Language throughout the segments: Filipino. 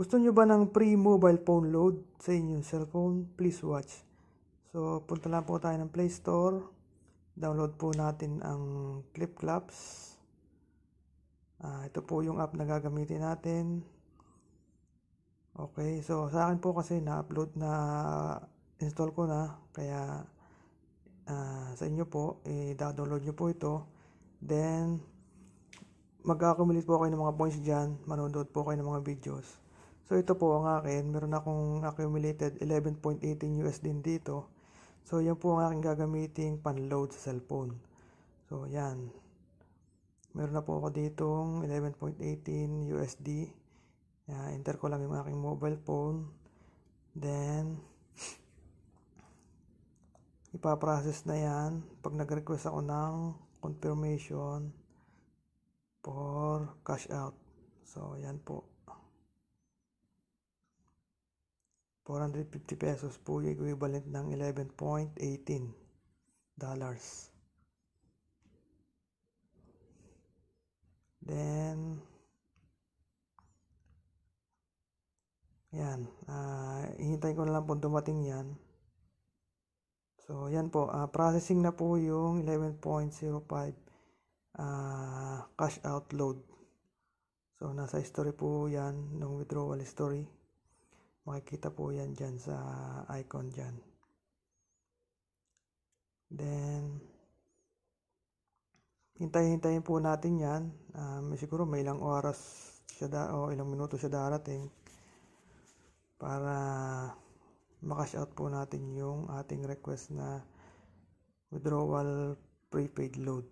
Gusto nyo ba ng free mobile phone load sa inyong cellphone? Please watch. So, punta lang po tayo ng Play Store. Download po natin ang Clip ClipClaps. Uh, ah, ito po yung app na gagamitin natin. Okay, so sa akin po kasi na-upload na install ko na. Kaya uh, sa inyo po, i-download nyo po ito. Then, mag-accumulate po kayo ng mga points dyan. Manonood po kayo ng mga videos. So ito po ang akin, meron akong accumulated 11.18 USD dito. So yan po ang aking gagamitin panload sa cellphone. So yan. Meron na po ako ditong 11.18 USD. Uh, enter ko lang yung aking mobile phone. Then, ipaprocess na yan pag nag-request ako ng confirmation for cash out. So, yan po. 450 pesos po yung equivalent ng 11.18 dollars. Then, yan. Uh, ah, hihintay ko na lang po dumating yan. So, yan po. Uh, processing na po yung 11.05 uh, ah, cash out load. So, nasa history po yan ng withdrawal history makikita po yan dyan sa icon dyan then hintay-hintayin po natin yan um, siguro may ilang oras siya da o ilang minuto siya darating para makash out po natin yung ating request na withdrawal prepaid load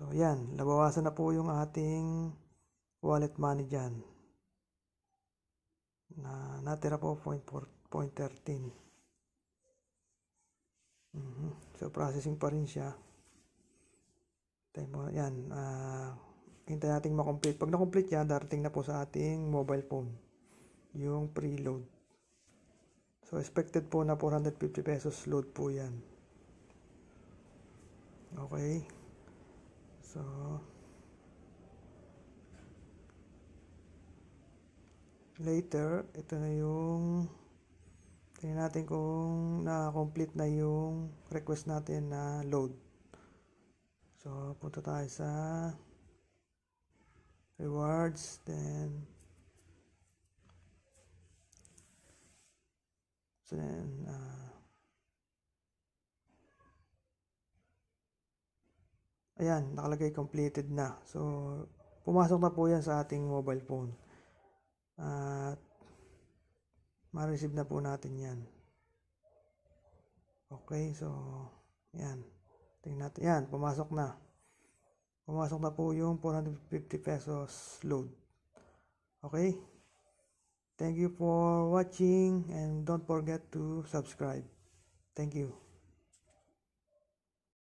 So, yan. Nabawasan na po yung ating wallet money dyan. Na, natira po 0.13. Mm -hmm. So, processing pa rin siya. Time mo, yan. Uh, ah, hintay natin makomplete. Pag na-complete yan, darating na po sa ating mobile phone. Yung preload. So, expected po na 450 pesos load po yan. Okay. So, later, ito na yung tingnan natin kung na-complete na yung request natin na load. So, punta tayo sa rewards, then so then, uh, Ayan, nakalagay completed na. So, pumasok na po yan sa ating mobile phone. At, ma-receive na po natin yan. Okay, so, yan. Tingnan natin. Yan, pumasok na. Pumasok na po yung 450 pesos load. Okay? Thank you for watching and don't forget to subscribe. Thank you.